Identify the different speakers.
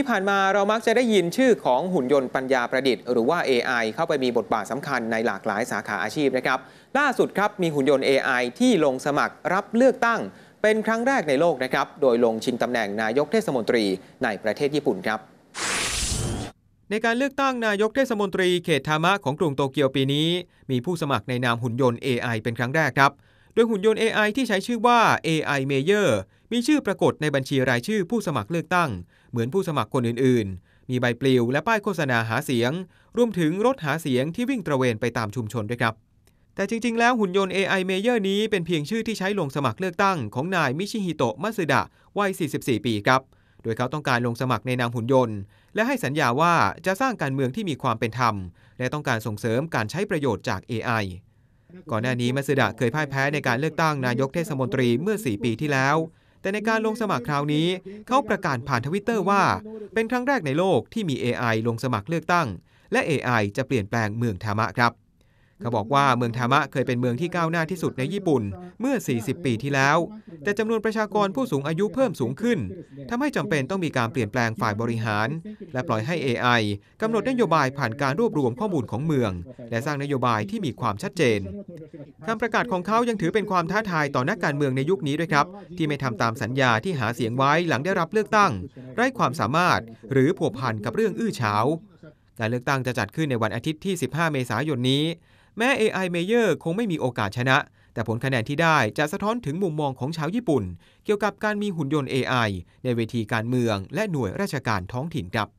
Speaker 1: ที่ผ่านมาเรามักจะได้ยินชื่อของหุ่นยนต์ปัญญาประดิษฐ์ หรือว่า AI เข้าไปมีบทบาทสำคัญในหลากหลายสาขาอาชีพนะครับล่าสุดครับมีหุ่นยนต์ AI ที่ลงสมัครรับเลือกตั้งเป็นครั้งแรกในโลกนะครับโดยลงชิงตำแหน่งนายกเทศมนตรีในประเทศญี่ปุ่นครับ ในการเลือกตั้งนายกเทศมนตรีเขตทามะของกรุงโตเกียวปีนี้ มีผู้สมัครในนามหุ่นยนต์ AI เป็นครั้งแรกครับโดยหุ่นยนต์ AI ที่ใช้ชื่อว่า AI Mayor มีชื่อปรากฏในบัญชีรายชื่อผู้สมัครเลือกตั้ง เหมือนผู้สมัครคนอื่นๆ มีใบปลิวและป้ายโฆษณาหาเสียง รวมถึงรถหาเสียงที่วิ่งตระเวนไปตามชุมชนด้วยครับ แต่จริง ๆ แล้วหุ่นยนต์ AI Mayor นี้เป็นเพียงชื่อที่ใช้ลงสมัครเลือกตั้งของนายมิชิฮิโตะมัสึดะ วัย 44 ปีครับ โดยเขาต้องการลงสมัครในนามหุ่นยนต์ และให้สัญญาว่าจะสร้างการเมืองที่มีความเป็นธรรม และต้องการส่งเสริมการใช้ประโยชน์จาก AI ก่อนหน้านี้มาซึดะเคยพ่ายแพ้ในการเลือกตั้งนายกเทศมนตรีเมื่อ 4 ปีที่แล้ว แต่ในการลงสมัครคราวนี้ เขาประกาศผ่านทวิตเตอร์ว่า เป็นครั้งแรกในโลกที่มี AI ลงสมัครเลือกตั้ง และ AI จะเปลี่ยนแปลงเมืองธามะครับเขาบอกว่าเมืองทามะเคยเป็นเมืองที่ก้าวหน้าที่สุดในญี่ปุ่น เมื่อ 40 ปีที่แล้ว แต่จำนวนประชากรผู้สูงอายุเพิ่มสูงขึ้น ทำให้จำเป็นต้องมีการเปลี่ยนแปลงฝ่ายบริหาร และปล่อยให้ AI กำหนดนโยบายผ่านการรวบรวมข้อมูลของเมือง และสร้างนโยบายที่มีความชัดเจน คำประกาศของเขายังถือเป็นความท้าทายต่อนักการเมืองในยุคนี้ด้วยครับ ที่ไม่ทำตามสัญญาที่หาเสียงไว้หลังได้รับเลือกตั้งไร้ความสามารถ หรือผัวพันกับเรื่องอื้อฉาวการเลือกตั้งจะจัดขึ้นในวันอาทิตย์ที่ 15 เมษายนนี้แม้ AI m a y o r คงไม่มีโอกาสชนะ แต่ผลคะแนนที่ได้จะสะท้อนถึงมุมมองของชาวญี่ปุ่น เกี่ยวกับการมีหุ่นยนต์ AI ในเวทีการเมือง และหน่วยราชการท้องถิ่นครับ